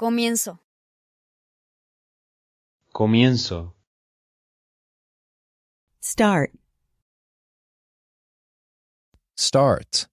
Comienzo. Comienzo. Start. Start.